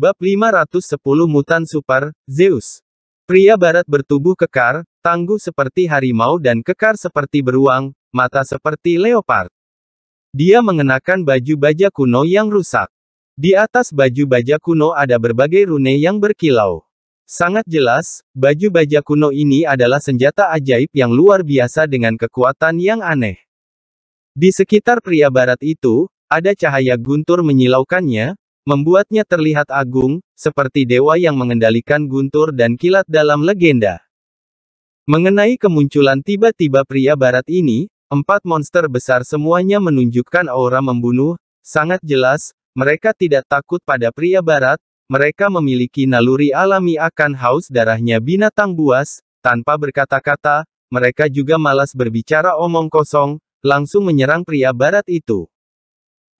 Bab 510 Mutan Super, Zeus. Pria barat bertubuh kekar, tangguh seperti harimau dan kekar seperti beruang, mata seperti leopard. Dia mengenakan baju baja kuno yang rusak. Di atas baju baja kuno ada berbagai rune yang berkilau. Sangat jelas, baju baja kuno ini adalah senjata ajaib yang luar biasa dengan kekuatan yang aneh. Di sekitar pria barat itu, ada cahaya guntur menyilaukannya, Membuatnya terlihat agung, seperti dewa yang mengendalikan guntur dan kilat dalam legenda. Mengenai kemunculan tiba-tiba pria barat ini, empat monster besar semuanya menunjukkan aura membunuh, sangat jelas, mereka tidak takut pada pria barat, mereka memiliki naluri alami akan haus darahnya binatang buas, tanpa berkata-kata, mereka juga malas berbicara omong kosong, langsung menyerang pria barat itu.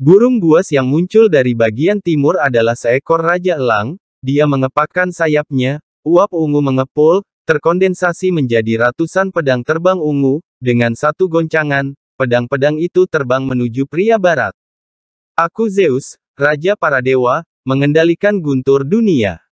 Burung buas yang muncul dari bagian timur adalah seekor raja elang, dia mengepakkan sayapnya, uap ungu mengepul, terkondensasi menjadi ratusan pedang terbang ungu, dengan satu goncangan, pedang-pedang itu terbang menuju pria barat. Aku Zeus, Raja para dewa, mengendalikan guntur dunia.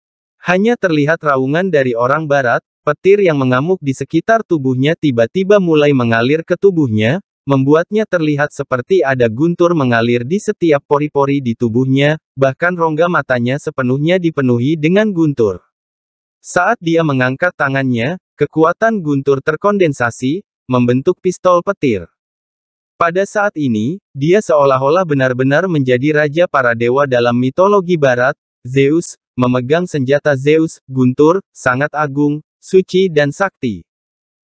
Hanya terlihat raungan dari orang barat, petir yang mengamuk di sekitar tubuhnya tiba-tiba mulai mengalir ke tubuhnya, membuatnya terlihat seperti ada guntur mengalir di setiap pori-pori di tubuhnya, bahkan rongga matanya sepenuhnya dipenuhi dengan guntur. Saat dia mengangkat tangannya, kekuatan guntur terkondensasi, membentuk pistol petir. Pada saat ini, dia seolah-olah benar-benar menjadi raja para dewa dalam mitologi barat, Zeus, memegang senjata Zeus, guntur, sangat agung, suci dan sakti.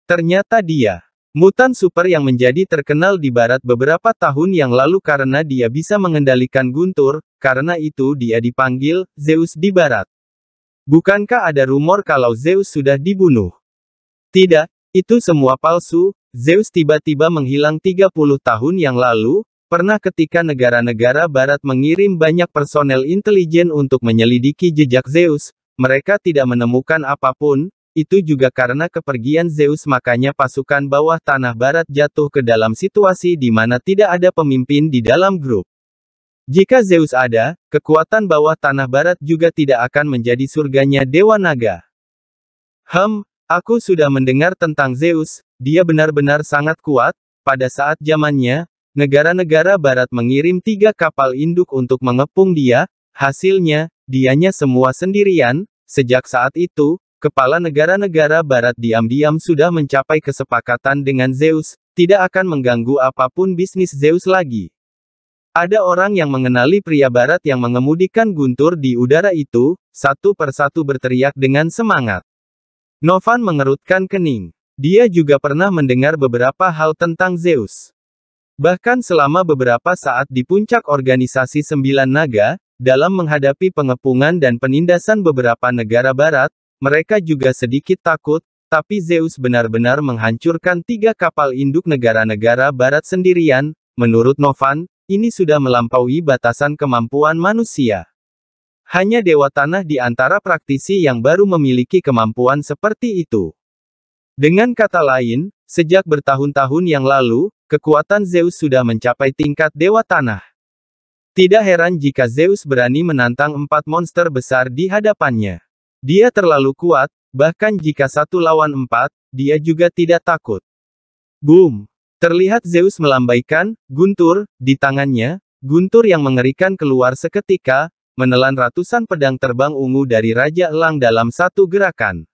Ternyata dia Mutan Super yang menjadi terkenal di barat beberapa tahun yang lalu karena dia bisa mengendalikan guntur, karena itu dia dipanggil, Zeus di barat. Bukankah ada rumor kalau Zeus sudah dibunuh? Tidak, itu semua palsu, Zeus tiba-tiba menghilang 30 tahun yang lalu, pernah ketika negara-negara barat mengirim banyak personel intelijen untuk menyelidiki jejak Zeus, mereka tidak menemukan apapun, itu juga karena kepergian Zeus makanya pasukan bawah tanah barat jatuh ke dalam situasi di mana tidak ada pemimpin di dalam grup. Jika Zeus ada, kekuatan bawah tanah barat juga tidak akan menjadi surganya Dewa Naga. Hem, aku sudah mendengar tentang Zeus, dia benar-benar sangat kuat, pada saat zamannya, negara-negara barat mengirim tiga kapal induk untuk mengepung dia, hasilnya, dianya semua sendirian, sejak saat itu, kepala negara-negara barat diam-diam sudah mencapai kesepakatan dengan Zeus, tidak akan mengganggu apapun bisnis Zeus lagi. Ada orang yang mengenali pria barat yang mengemudikan guntur di udara itu, satu persatu berteriak dengan semangat. Novan mengerutkan kening. Dia juga pernah mendengar beberapa hal tentang Zeus. Bahkan selama beberapa saat di puncak organisasi Sembilan Naga, dalam menghadapi pengepungan dan penindasan beberapa negara barat, mereka juga sedikit takut, tapi Zeus benar-benar menghancurkan tiga kapal induk negara-negara barat sendirian, menurut Novan, ini sudah melampaui batasan kemampuan manusia. Hanya dewa tanah di antara praktisi yang baru memiliki kemampuan seperti itu. Dengan kata lain, sejak bertahun-tahun yang lalu, kekuatan Zeus sudah mencapai tingkat dewa tanah. Tidak heran jika Zeus berani menantang empat monster besar di hadapannya. Dia terlalu kuat, bahkan jika satu lawan empat, dia juga tidak takut. Boom! Terlihat Zeus melambaikan, guntur, di tangannya, guntur yang mengerikan keluar seketika, menelan ratusan pedang terbang ungu dari Raja Elang dalam satu gerakan.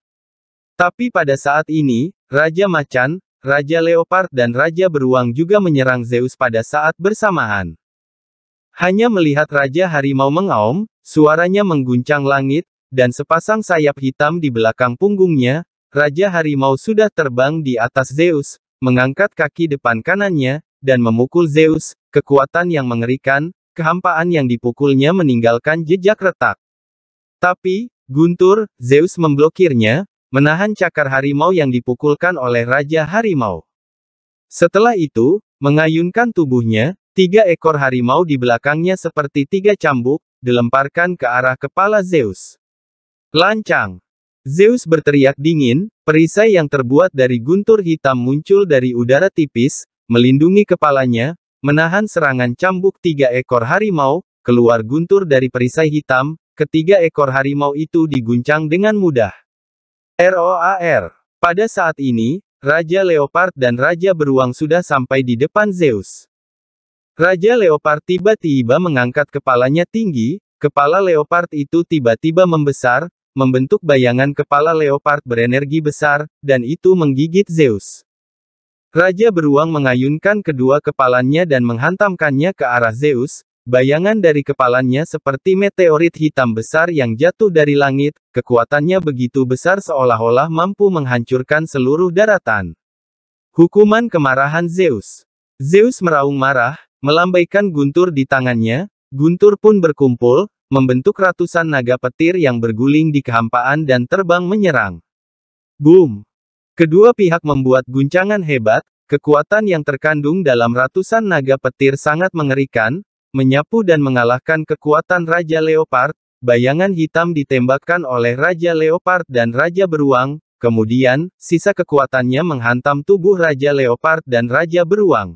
Tapi pada saat ini, Raja Macan, Raja Leopard dan Raja Beruang juga menyerang Zeus pada saat bersamaan. Hanya melihat Raja Harimau mengaum, suaranya mengguncang langit, dan sepasang sayap hitam di belakang punggungnya, Raja Harimau sudah terbang di atas Zeus, mengangkat kaki depan kanannya, dan memukul Zeus, kekuatan yang mengerikan, kehampaan yang dipukulnya meninggalkan jejak retak. Tapi, guntur, Zeus memblokirnya, menahan cakar harimau yang dipukulkan oleh Raja Harimau. Setelah itu, mengayunkan tubuhnya, tiga ekor harimau di belakangnya seperti tiga cambuk, dilemparkan ke arah kepala Zeus. Lancang. Zeus berteriak dingin, perisai yang terbuat dari guntur hitam muncul dari udara tipis, melindungi kepalanya, menahan serangan cambuk tiga ekor harimau, keluar guntur dari perisai hitam, ketiga ekor harimau itu diguncang dengan mudah. ROAR. Pada saat ini, Raja Leopard dan Raja Beruang sudah sampai di depan Zeus. Raja Leopard tiba-tiba mengangkat kepalanya tinggi, kepala Leopard itu tiba-tiba membesar, membentuk bayangan kepala leopard berenergi besar, dan itu menggigit Zeus. Raja beruang mengayunkan kedua kepalanya dan menghantamkannya ke arah Zeus, bayangan dari kepalanya seperti meteorit hitam besar yang jatuh dari langit, kekuatannya begitu besar seolah-olah mampu menghancurkan seluruh daratan. Hukuman kemarahan Zeus. Zeus meraung marah, melambaikan guntur di tangannya, guntur pun berkumpul, membentuk ratusan naga petir yang berguling di kehampaan dan terbang menyerang. Boom! Kedua pihak membuat guncangan hebat, kekuatan yang terkandung dalam ratusan naga petir sangat mengerikan, menyapu dan mengalahkan kekuatan Raja Leopard, bayangan hitam ditembakkan oleh Raja Leopard dan Raja Beruang, kemudian, sisa kekuatannya menghantam tubuh Raja Leopard dan Raja Beruang.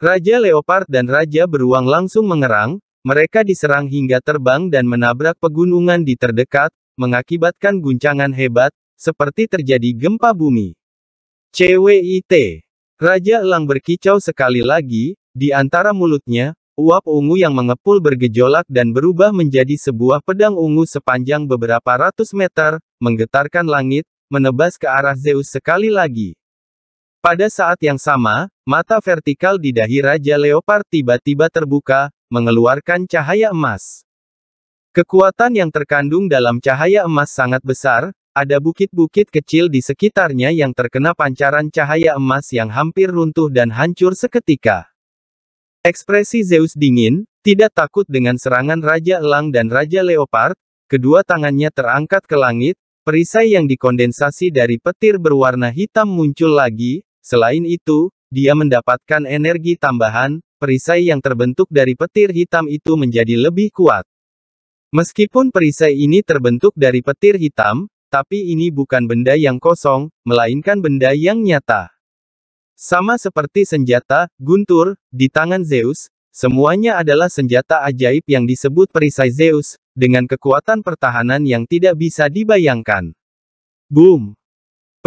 Raja Leopard dan Raja Beruang langsung mengerang, mereka diserang hingga terbang dan menabrak pegunungan di terdekat, mengakibatkan guncangan hebat, seperti terjadi gempa bumi. CWIT. Raja Elang berkicau sekali lagi, di antara mulutnya, uap ungu yang mengepul bergejolak dan berubah menjadi sebuah pedang ungu sepanjang beberapa ratus meter, menggetarkan langit, menebas ke arah Zeus sekali lagi. Pada saat yang sama, mata vertikal di dahi Raja Leopard tiba-tiba terbuka, mengeluarkan cahaya emas. Kekuatan yang terkandung dalam cahaya emas sangat besar, ada bukit-bukit kecil di sekitarnya yang terkena pancaran cahaya emas yang hampir runtuh dan hancur seketika. Ekspresi Zeus dingin, tidak takut dengan serangan Raja Elang dan Raja Leopard, kedua tangannya terangkat ke langit, perisai yang dikondensasi dari petir berwarna hitam muncul lagi, selain itu, dia mendapatkan energi tambahan, perisai yang terbentuk dari petir hitam itu menjadi lebih kuat. Meskipun perisai ini terbentuk dari petir hitam, tapi ini bukan benda yang kosong, melainkan benda yang nyata. Sama seperti senjata, guntur, di tangan Zeus, Semuanya adalah senjata ajaib yang disebut perisai Zeus, dengan kekuatan pertahanan yang tidak bisa dibayangkan. Boom!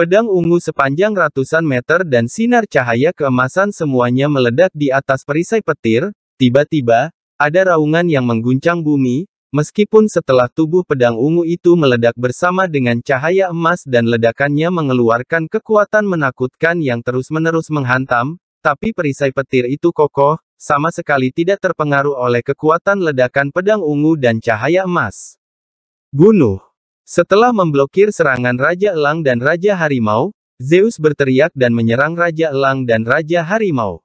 Pedang ungu sepanjang ratusan meter dan sinar cahaya keemasan semuanya meledak di atas perisai petir, tiba-tiba, ada raungan yang mengguncang bumi, meskipun setelah tubuh pedang ungu itu meledak bersama dengan cahaya emas dan ledakannya mengeluarkan kekuatan menakutkan yang terus-menerus menghantam, tapi perisai petir itu kokoh, sama sekali tidak terpengaruh oleh kekuatan ledakan pedang ungu dan cahaya emas. Bunuh! Setelah memblokir serangan Raja Elang dan Raja Harimau, Zeus berteriak dan menyerang Raja Elang dan Raja Harimau.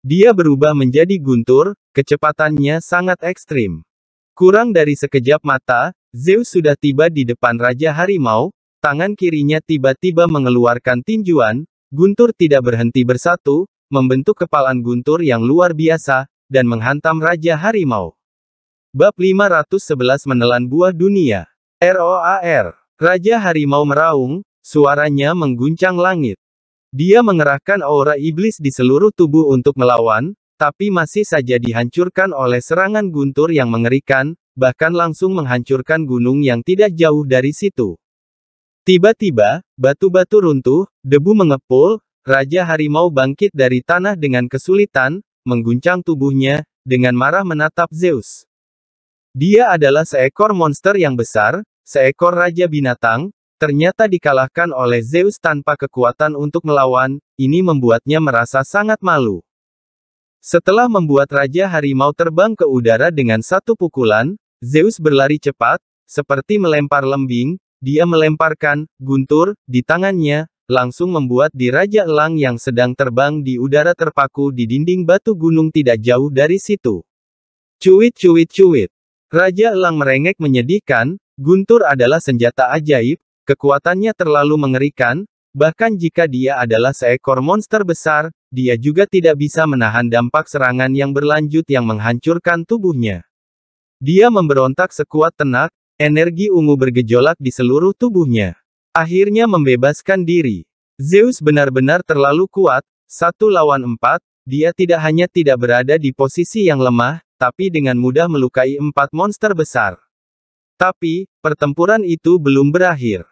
Dia berubah menjadi guntur, kecepatannya sangat ekstrim. Kurang dari sekejap mata, Zeus sudah tiba di depan Raja Harimau, tangan kirinya tiba-tiba mengeluarkan tinjuan, guntur tidak berhenti bersatu, membentuk kepalan guntur yang luar biasa, dan menghantam Raja Harimau. Bab 511 Menelan Buah Dunia ROAR. Raja Harimau meraung, suaranya mengguncang langit. Dia mengerahkan aura iblis di seluruh tubuh untuk melawan, tapi masih saja dihancurkan oleh serangan guntur yang mengerikan, bahkan langsung menghancurkan gunung yang tidak jauh dari situ. Tiba-tiba, batu-batu runtuh, debu mengepul, Raja Harimau bangkit dari tanah dengan kesulitan, mengguncang tubuhnya, dengan marah menatap Zeus. Dia adalah seekor monster yang besar, seekor raja binatang, ternyata dikalahkan oleh Zeus tanpa kekuatan untuk melawan, ini membuatnya merasa sangat malu. Setelah membuat Raja Harimau terbang ke udara dengan satu pukulan, Zeus berlari cepat, seperti melempar lembing, dia melemparkan guntur di tangannya, langsung membuat di Raja Elang yang sedang terbang di udara terpaku di dinding batu gunung tidak jauh dari situ. Cuit cuit cuit. Raja Elang merengek menyedihkan, Guntur adalah senjata ajaib, kekuatannya terlalu mengerikan, bahkan jika dia adalah seekor monster besar, dia juga tidak bisa menahan dampak serangan yang berlanjut yang menghancurkan tubuhnya. Dia memberontak sekuat tenak, energi ungu bergejolak di seluruh tubuhnya. Akhirnya membebaskan diri. Zeus benar-benar terlalu kuat, satu lawan empat, dia tidak hanya tidak berada di posisi yang lemah, tapi dengan mudah melukai empat monster besar. Tapi, pertempuran itu belum berakhir.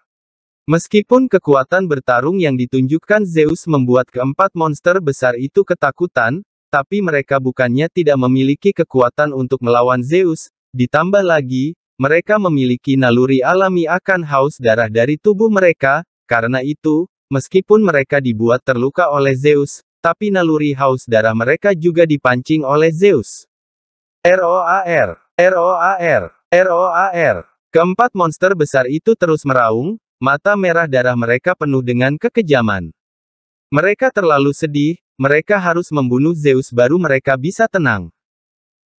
Meskipun kekuatan bertarung yang ditunjukkan Zeus membuat keempat monster besar itu ketakutan, tapi mereka bukannya tidak memiliki kekuatan untuk melawan Zeus, ditambah lagi, mereka memiliki naluri alami akan haus darah dari tubuh mereka, karena itu, meskipun mereka dibuat terluka oleh Zeus, tapi naluri haus darah mereka juga dipancing oleh Zeus. ROAR, ROAR ROAR. Keempat monster besar itu terus meraung, mata merah darah mereka penuh dengan kekejaman. Mereka terlalu sedih, mereka harus membunuh Zeus baru mereka bisa tenang.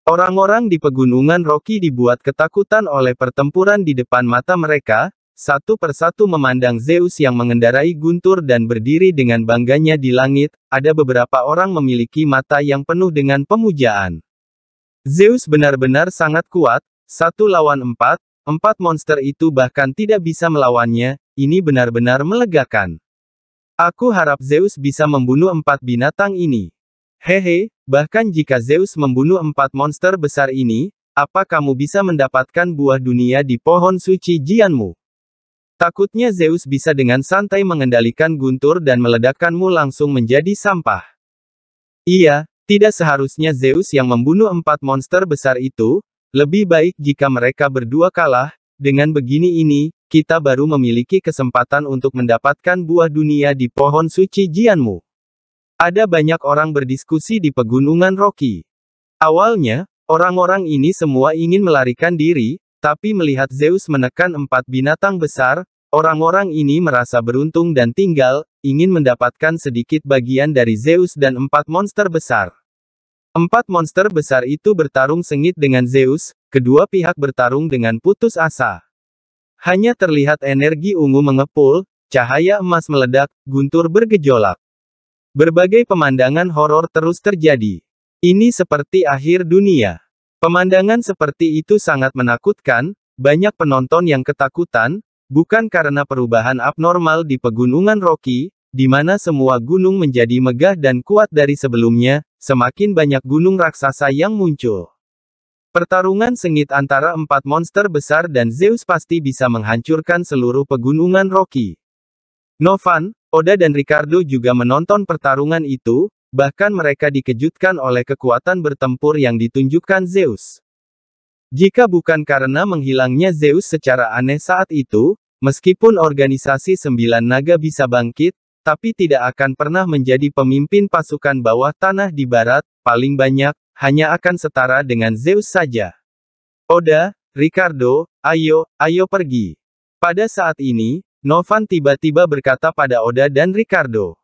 Orang-orang di pegunungan Rocky dibuat ketakutan oleh pertempuran di depan mata mereka, satu persatu memandang Zeus yang mengendarai guntur dan berdiri dengan bangganya di langit, ada beberapa orang memiliki mata yang penuh dengan pemujaan. Zeus benar-benar sangat kuat, satu lawan empat, empat monster itu bahkan tidak bisa melawannya, ini benar-benar melegakan. Aku harap Zeus bisa membunuh empat binatang ini. Hehe, bahkan jika Zeus membunuh empat monster besar ini, apa kamu bisa mendapatkan buah dunia di pohon suci Jianmu? Takutnya Zeus bisa dengan santai mengendalikan guntur dan meledakkanmu langsung menjadi sampah. Iya, tidak seharusnya Zeus yang membunuh empat monster besar itu, lebih baik jika mereka berdua kalah, dengan begini ini, kita baru memiliki kesempatan untuk mendapatkan buah dunia di pohon suci Jianmu. Ada banyak orang berdiskusi di pegunungan Rocky. Awalnya, orang-orang ini semua ingin melarikan diri, tapi melihat Zeus menekan empat binatang besar, orang-orang ini merasa beruntung dan tinggal, ingin mendapatkan sedikit bagian dari Zeus dan empat monster besar. Empat monster besar itu bertarung sengit dengan Zeus, kedua pihak bertarung dengan putus asa. Hanya terlihat energi ungu mengepul, cahaya emas meledak, guntur bergejolak. Berbagai pemandangan horor terus terjadi. Ini seperti akhir dunia. Pemandangan seperti itu sangat menakutkan, banyak penonton yang ketakutan, bukan karena perubahan abnormal di pegunungan Rocky, di mana semua gunung menjadi megah dan kuat dari sebelumnya, semakin banyak gunung raksasa yang muncul. Pertarungan sengit antara empat monster besar dan Zeus pasti bisa menghancurkan seluruh pegunungan Rocky. Novan, Oda dan Ricardo juga menonton pertarungan itu, bahkan mereka dikejutkan oleh kekuatan bertempur yang ditunjukkan Zeus. Jika bukan karena menghilangnya Zeus secara aneh saat itu, meskipun organisasi sembilan naga bisa bangkit, tapi tidak akan pernah menjadi pemimpin pasukan bawah tanah di barat, paling banyak, hanya akan setara dengan Zeus saja. Oda, Ricardo, ayo, ayo pergi. Pada saat ini, Novan tiba-tiba berkata pada Oda dan Ricardo.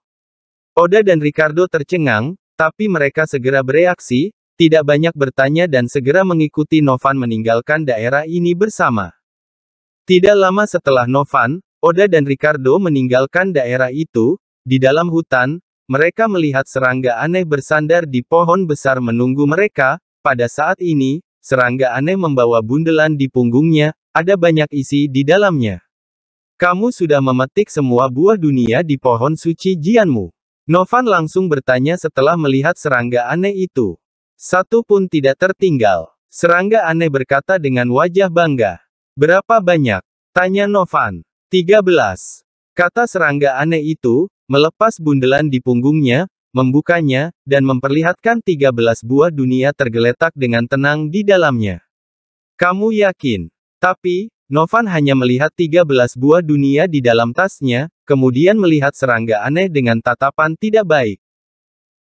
Oda dan Ricardo tercengang, tapi mereka segera bereaksi, tidak banyak bertanya dan segera mengikuti Novan meninggalkan daerah ini bersama. Tidak lama setelah Novan, Oda dan Ricardo meninggalkan daerah itu, di dalam hutan, mereka melihat serangga aneh bersandar di pohon besar menunggu mereka, pada saat ini, serangga aneh membawa bundelan di punggungnya, ada banyak isi di dalamnya. Kamu sudah memetik semua buah dunia di pohon suci Jianmu. Novan langsung bertanya setelah melihat serangga aneh itu. Satu pun tidak tertinggal. Serangga aneh berkata dengan wajah bangga. Berapa banyak? Tanya Novan. 13. Kata serangga aneh itu, melepas bundelan di punggungnya, membukanya, dan memperlihatkan 13 buah dunia tergeletak dengan tenang di dalamnya. Kamu yakin? Tapi, Novan hanya melihat 13 buah dunia di dalam tasnya, kemudian melihat serangga aneh dengan tatapan tidak baik.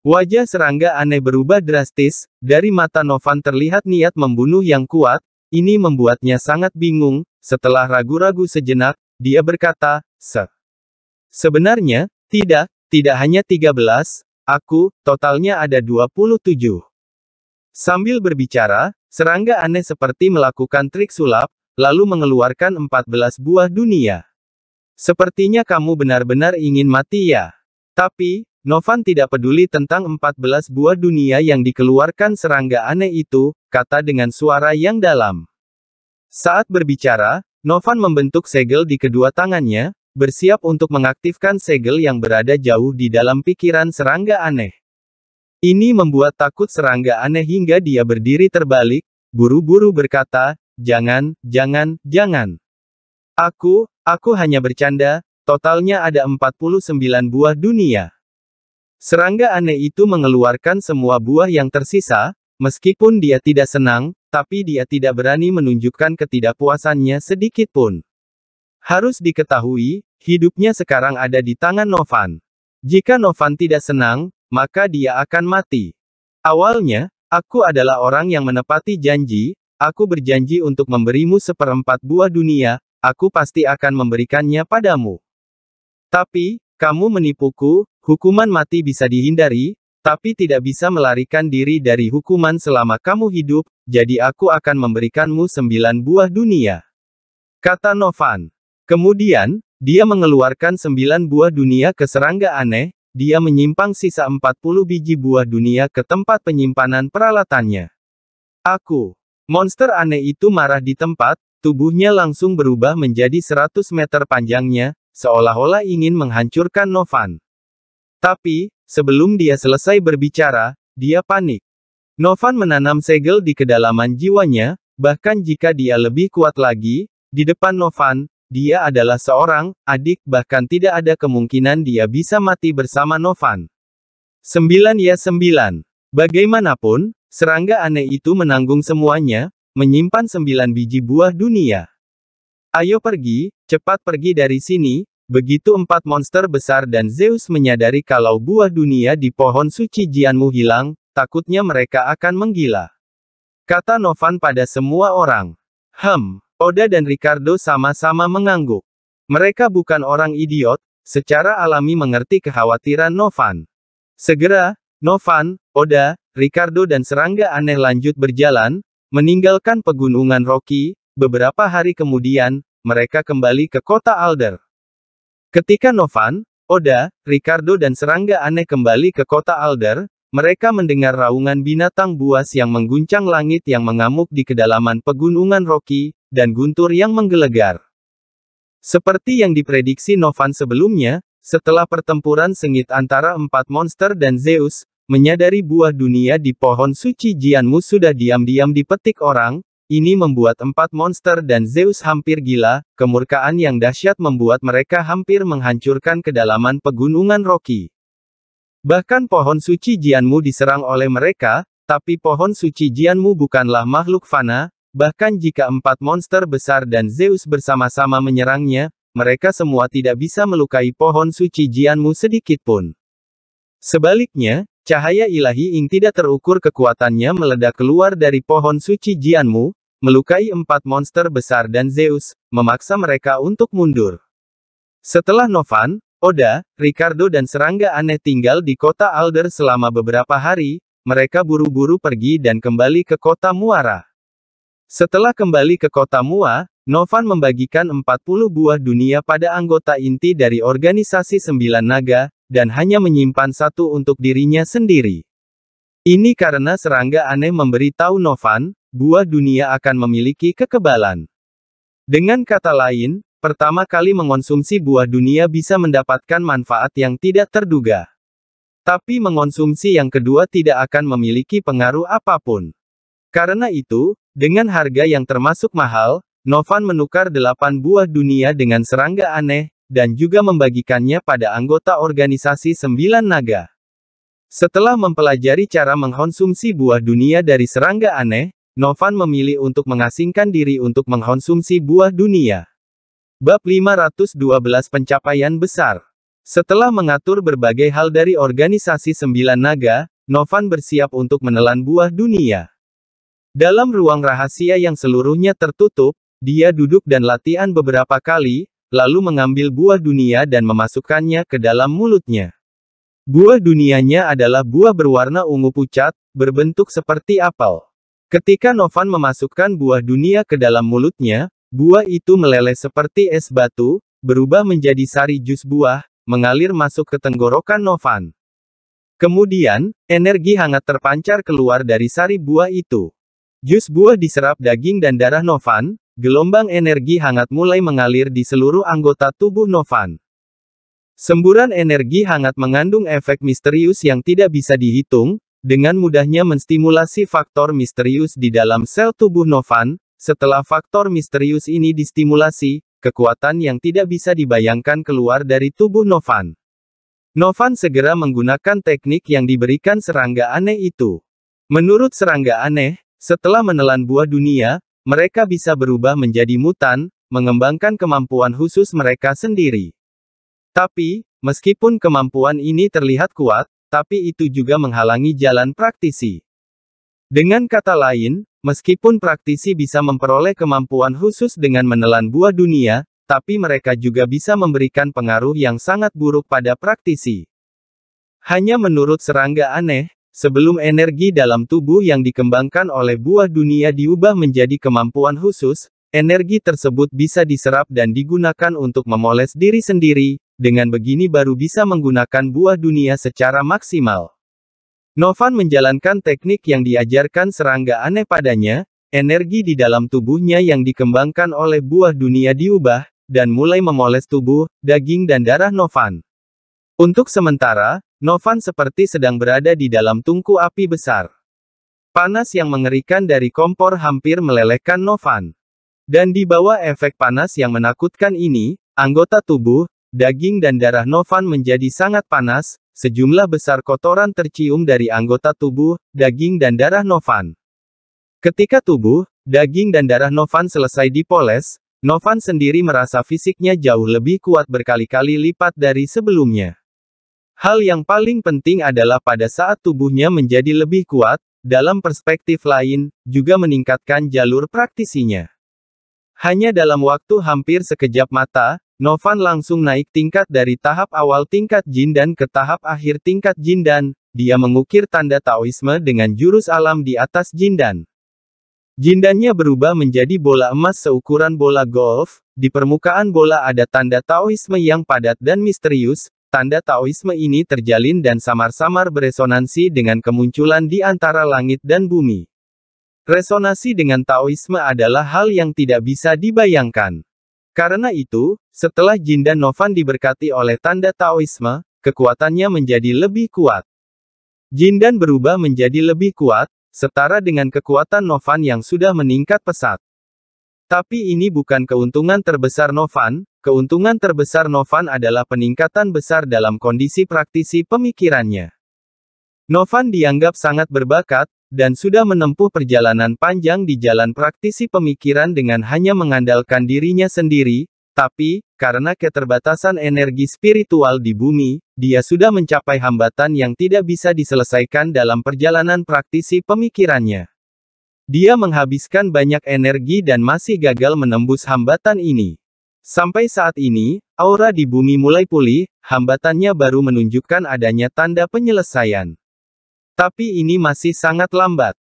Wajah serangga aneh berubah drastis, dari mata Novan terlihat niat membunuh yang kuat, ini membuatnya sangat bingung, setelah ragu-ragu sejenak, dia berkata, Se. Sebenarnya, tidak, tidak hanya 13, aku, totalnya ada 27. Sambil berbicara, serangga aneh seperti melakukan trik sulap, lalu mengeluarkan 14 buah dunia. Sepertinya kamu benar-benar ingin mati ya. Tapi, Novan tidak peduli tentang 14 buah dunia yang dikeluarkan serangga aneh itu, kata dengan suara yang dalam. Saat berbicara, Novan membentuk segel di kedua tangannya, bersiap untuk mengaktifkan segel yang berada jauh di dalam pikiran serangga aneh. Ini membuat takut serangga aneh hingga dia berdiri terbalik, buru-buru berkata, jangan, jangan, jangan. Aku, aku hanya bercanda, totalnya ada 49 buah dunia. Serangga aneh itu mengeluarkan semua buah yang tersisa, Meskipun dia tidak senang, tapi dia tidak berani menunjukkan ketidakpuasannya sedikit pun. Harus diketahui, hidupnya sekarang ada di tangan Novan. Jika Novan tidak senang, maka dia akan mati. Awalnya, aku adalah orang yang menepati janji, aku berjanji untuk memberimu seperempat buah dunia, aku pasti akan memberikannya padamu. Tapi, kamu menipuku, hukuman mati bisa dihindari, tapi tidak bisa melarikan diri dari hukuman selama kamu hidup, jadi aku akan memberikanmu sembilan buah dunia. Kata Novan. Kemudian, dia mengeluarkan sembilan buah dunia ke serangga aneh, dia menyimpang sisa empat puluh biji buah dunia ke tempat penyimpanan peralatannya. Aku. Monster aneh itu marah di tempat, tubuhnya langsung berubah menjadi seratus meter panjangnya, seolah-olah ingin menghancurkan Novan. Tapi, sebelum dia selesai berbicara, dia panik. Novan menanam segel di kedalaman jiwanya, bahkan jika dia lebih kuat lagi, di depan Novan, dia adalah seorang adik bahkan tidak ada kemungkinan dia bisa mati bersama Novan. 9 ya 9. Bagaimanapun, serangga aneh itu menanggung semuanya, menyimpan 9 biji buah dunia. Ayo pergi, cepat pergi dari sini, Begitu empat monster besar dan Zeus menyadari kalau buah dunia di pohon suci Jianmu hilang, takutnya mereka akan menggila. Kata Novan pada semua orang. Hem, Oda dan Ricardo sama-sama mengangguk. Mereka bukan orang idiot, secara alami mengerti kekhawatiran Novan. Segera, Novan, Oda, Ricardo dan serangga aneh lanjut berjalan, meninggalkan pegunungan Rocky, beberapa hari kemudian, mereka kembali ke kota Alder. Ketika Novan, Oda, Ricardo dan serangga aneh kembali ke kota Alder, mereka mendengar raungan binatang buas yang mengguncang langit yang mengamuk di kedalaman pegunungan Rocky, dan guntur yang menggelegar. Seperti yang diprediksi Novan sebelumnya, setelah pertempuran sengit antara empat monster dan Zeus, menyadari buah dunia di pohon suci Jianmu sudah diam-diam dipetik orang, ini membuat empat monster dan Zeus hampir gila, kemurkaan yang dahsyat membuat mereka hampir menghancurkan kedalaman pegunungan Rocky. Bahkan pohon suci Jianmu diserang oleh mereka, tapi pohon suci Jianmu bukanlah makhluk fana, bahkan jika empat monster besar dan Zeus bersama-sama menyerangnya, mereka semua tidak bisa melukai pohon suci Jianmu sedikitpun. Sebaliknya, cahaya ilahi yang tidak terukur kekuatannya meledak keluar dari pohon suci Jianmu, melukai empat monster besar dan Zeus, memaksa mereka untuk mundur. Setelah Novan, Oda, Ricardo dan serangga aneh tinggal di kota Alder selama beberapa hari, mereka buru-buru pergi dan kembali ke kota Muara. Setelah kembali ke kota Mua, Novan membagikan 40 buah dunia pada anggota inti dari organisasi Sembilan Naga, dan hanya menyimpan satu untuk dirinya sendiri. Ini karena serangga aneh memberitahu Novan, buah dunia akan memiliki kekebalan. Dengan kata lain, pertama kali mengonsumsi buah dunia bisa mendapatkan manfaat yang tidak terduga. Tapi mengonsumsi yang kedua tidak akan memiliki pengaruh apapun. Karena itu, dengan harga yang termasuk mahal, Novan menukar delapan buah dunia dengan serangga aneh, dan juga membagikannya pada anggota organisasi sembilan naga. Setelah mempelajari cara mengonsumsi buah dunia dari serangga aneh, Novan memilih untuk mengasingkan diri untuk mengkonsumsi buah dunia. Bab 512 Pencapaian Besar Setelah mengatur berbagai hal dari organisasi Sembilan Naga, Novan bersiap untuk menelan buah dunia. Dalam ruang rahasia yang seluruhnya tertutup, dia duduk dan latihan beberapa kali, lalu mengambil buah dunia dan memasukkannya ke dalam mulutnya. Buah dunianya adalah buah berwarna ungu pucat, berbentuk seperti apel. Ketika Novan memasukkan buah dunia ke dalam mulutnya, buah itu meleleh seperti es batu, berubah menjadi sari jus buah, mengalir masuk ke tenggorokan Novan. Kemudian, energi hangat terpancar keluar dari sari buah itu. Jus buah diserap daging dan darah Novan, gelombang energi hangat mulai mengalir di seluruh anggota tubuh Novan. Semburan energi hangat mengandung efek misterius yang tidak bisa dihitung, dengan mudahnya menstimulasi faktor misterius di dalam sel tubuh Novan, setelah faktor misterius ini distimulasi, kekuatan yang tidak bisa dibayangkan keluar dari tubuh Novan. Novan segera menggunakan teknik yang diberikan serangga aneh itu. Menurut serangga aneh, setelah menelan buah dunia, mereka bisa berubah menjadi mutan, mengembangkan kemampuan khusus mereka sendiri. Tapi, meskipun kemampuan ini terlihat kuat, tapi itu juga menghalangi jalan praktisi. Dengan kata lain, meskipun praktisi bisa memperoleh kemampuan khusus dengan menelan buah dunia, tapi mereka juga bisa memberikan pengaruh yang sangat buruk pada praktisi. Hanya menurut serangga aneh, sebelum energi dalam tubuh yang dikembangkan oleh buah dunia diubah menjadi kemampuan khusus, energi tersebut bisa diserap dan digunakan untuk memoles diri sendiri, dengan begini baru bisa menggunakan buah dunia secara maksimal. Novan menjalankan teknik yang diajarkan serangga aneh padanya, energi di dalam tubuhnya yang dikembangkan oleh buah dunia diubah, dan mulai memoles tubuh, daging dan darah Novan. Untuk sementara, Novan seperti sedang berada di dalam tungku api besar. Panas yang mengerikan dari kompor hampir melelehkan Novan. Dan di bawah efek panas yang menakutkan ini, anggota tubuh, Daging dan darah Novan menjadi sangat panas, sejumlah besar kotoran tercium dari anggota tubuh, daging dan darah Novan. Ketika tubuh, daging dan darah Novan selesai dipoles, Novan sendiri merasa fisiknya jauh lebih kuat berkali-kali lipat dari sebelumnya. Hal yang paling penting adalah pada saat tubuhnya menjadi lebih kuat, dalam perspektif lain, juga meningkatkan jalur praktisinya. Hanya dalam waktu hampir sekejap mata, Novan langsung naik tingkat dari tahap awal tingkat jin dan ke tahap akhir tingkat jin dan, dia mengukir tanda Taoisme dengan jurus alam di atas jin dan Jindannya berubah menjadi bola emas seukuran bola golf, di permukaan bola ada tanda Taoisme yang padat dan misterius, tanda Taoisme ini terjalin dan samar-samar beresonansi dengan kemunculan di antara langit dan bumi. Resonasi dengan Taoisme adalah hal yang tidak bisa dibayangkan. Karena itu, setelah jin dan Novan diberkati oleh tanda Taoisme, kekuatannya menjadi lebih kuat. Jin dan berubah menjadi lebih kuat, setara dengan kekuatan Novan yang sudah meningkat pesat. Tapi ini bukan keuntungan terbesar Novan, keuntungan terbesar Novan adalah peningkatan besar dalam kondisi praktisi pemikirannya. Novan dianggap sangat berbakat, dan sudah menempuh perjalanan panjang di jalan praktisi pemikiran dengan hanya mengandalkan dirinya sendiri, tapi, karena keterbatasan energi spiritual di bumi, dia sudah mencapai hambatan yang tidak bisa diselesaikan dalam perjalanan praktisi pemikirannya. Dia menghabiskan banyak energi dan masih gagal menembus hambatan ini. Sampai saat ini, aura di bumi mulai pulih, hambatannya baru menunjukkan adanya tanda penyelesaian. Tapi ini masih sangat lambat.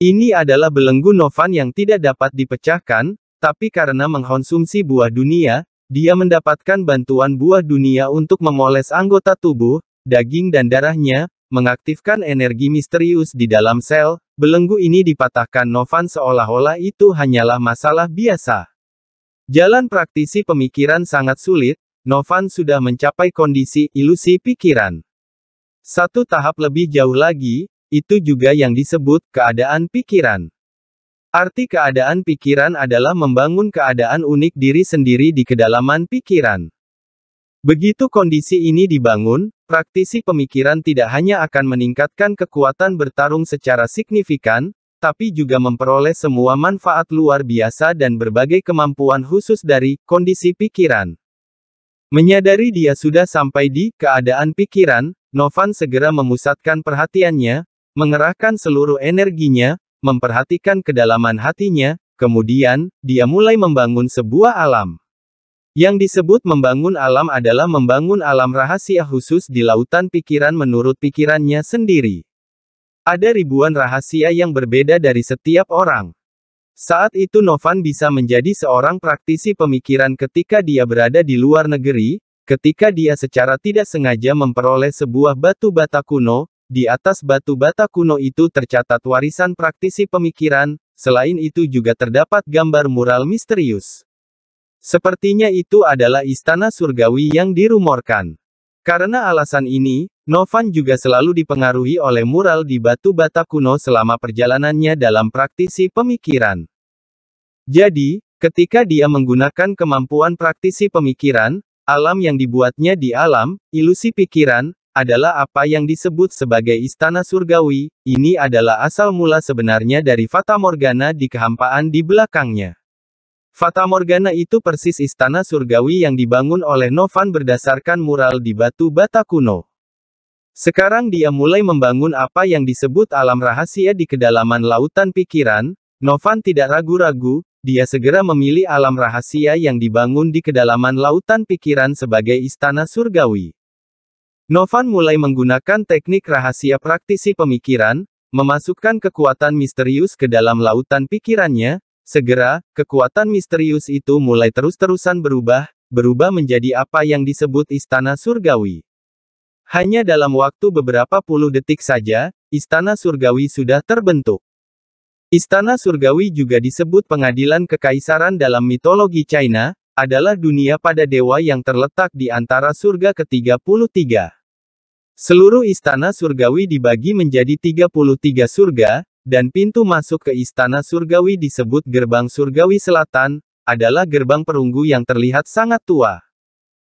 Ini adalah belenggu Novan yang tidak dapat dipecahkan, tapi karena mengkonsumsi buah dunia, dia mendapatkan bantuan buah dunia untuk memoles anggota tubuh, daging dan darahnya, mengaktifkan energi misterius di dalam sel, belenggu ini dipatahkan Novan seolah-olah itu hanyalah masalah biasa. Jalan praktisi pemikiran sangat sulit, Novan sudah mencapai kondisi ilusi pikiran. Satu tahap lebih jauh lagi, itu juga yang disebut keadaan pikiran. Arti keadaan pikiran adalah membangun keadaan unik diri sendiri di kedalaman pikiran. Begitu kondisi ini dibangun, praktisi pemikiran tidak hanya akan meningkatkan kekuatan bertarung secara signifikan, tapi juga memperoleh semua manfaat luar biasa dan berbagai kemampuan khusus dari kondisi pikiran. Menyadari dia sudah sampai di keadaan pikiran, Novan segera memusatkan perhatiannya, mengerahkan seluruh energinya, memperhatikan kedalaman hatinya, kemudian, dia mulai membangun sebuah alam. Yang disebut membangun alam adalah membangun alam rahasia khusus di lautan pikiran menurut pikirannya sendiri. Ada ribuan rahasia yang berbeda dari setiap orang. Saat itu Novan bisa menjadi seorang praktisi pemikiran ketika dia berada di luar negeri, Ketika dia secara tidak sengaja memperoleh sebuah batu bata kuno, di atas batu bata kuno itu tercatat warisan praktisi pemikiran, selain itu juga terdapat gambar mural misterius. Sepertinya itu adalah istana surgawi yang dirumorkan. Karena alasan ini, Novan juga selalu dipengaruhi oleh mural di batu bata kuno selama perjalanannya dalam praktisi pemikiran. Jadi, ketika dia menggunakan kemampuan praktisi pemikiran, Alam yang dibuatnya di alam, ilusi pikiran, adalah apa yang disebut sebagai istana surgawi, ini adalah asal mula sebenarnya dari Fata Morgana di kehampaan di belakangnya. Fata Morgana itu persis istana surgawi yang dibangun oleh Novan berdasarkan mural di batu bata kuno. Sekarang dia mulai membangun apa yang disebut alam rahasia di kedalaman lautan pikiran, Novan tidak ragu-ragu, dia segera memilih alam rahasia yang dibangun di kedalaman lautan pikiran sebagai istana surgawi. Novan mulai menggunakan teknik rahasia praktisi pemikiran, memasukkan kekuatan misterius ke dalam lautan pikirannya, segera, kekuatan misterius itu mulai terus-terusan berubah, berubah menjadi apa yang disebut istana surgawi. Hanya dalam waktu beberapa puluh detik saja, istana surgawi sudah terbentuk. Istana surgawi juga disebut pengadilan kekaisaran dalam mitologi China, adalah dunia pada dewa yang terletak di antara surga ke-33. Seluruh istana surgawi dibagi menjadi 33 surga, dan pintu masuk ke istana surgawi disebut gerbang surgawi selatan, adalah gerbang perunggu yang terlihat sangat tua.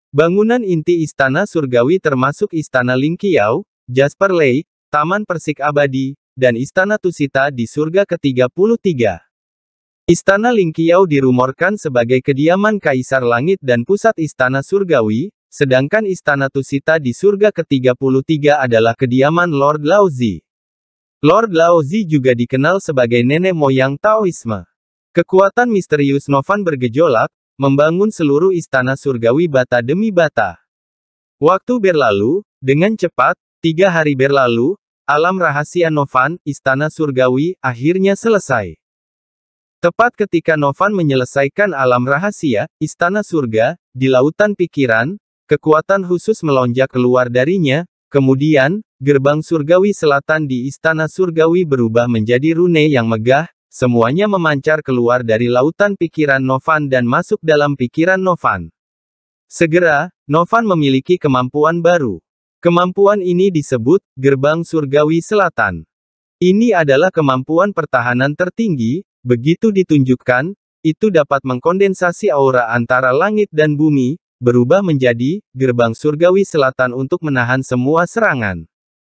Bangunan inti istana surgawi termasuk istana Lingqiao, Jasper Lake, Taman Persik Abadi, dan Istana Tusita di surga ke-33. Istana Lingkiau dirumorkan sebagai kediaman Kaisar Langit dan pusat Istana Surgawi, sedangkan Istana Tusita di surga ke-33 adalah kediaman Lord Laozi. Lord Laozi juga dikenal sebagai nenek moyang Taoisme. Kekuatan misterius Novan bergejolak, membangun seluruh istana surgawi bata demi bata. Waktu berlalu, dengan cepat, tiga hari berlalu, Alam rahasia Novan, Istana Surgawi, akhirnya selesai. Tepat ketika Novan menyelesaikan alam rahasia, Istana Surga, di lautan pikiran, kekuatan khusus melonjak keluar darinya, kemudian, gerbang surgawi selatan di Istana Surgawi berubah menjadi rune yang megah, semuanya memancar keluar dari lautan pikiran Novan dan masuk dalam pikiran Novan. Segera, Novan memiliki kemampuan baru. Kemampuan ini disebut gerbang surgawi selatan. Ini adalah kemampuan pertahanan tertinggi, begitu ditunjukkan, itu dapat mengkondensasi aura antara langit dan bumi, berubah menjadi gerbang surgawi selatan untuk menahan semua serangan.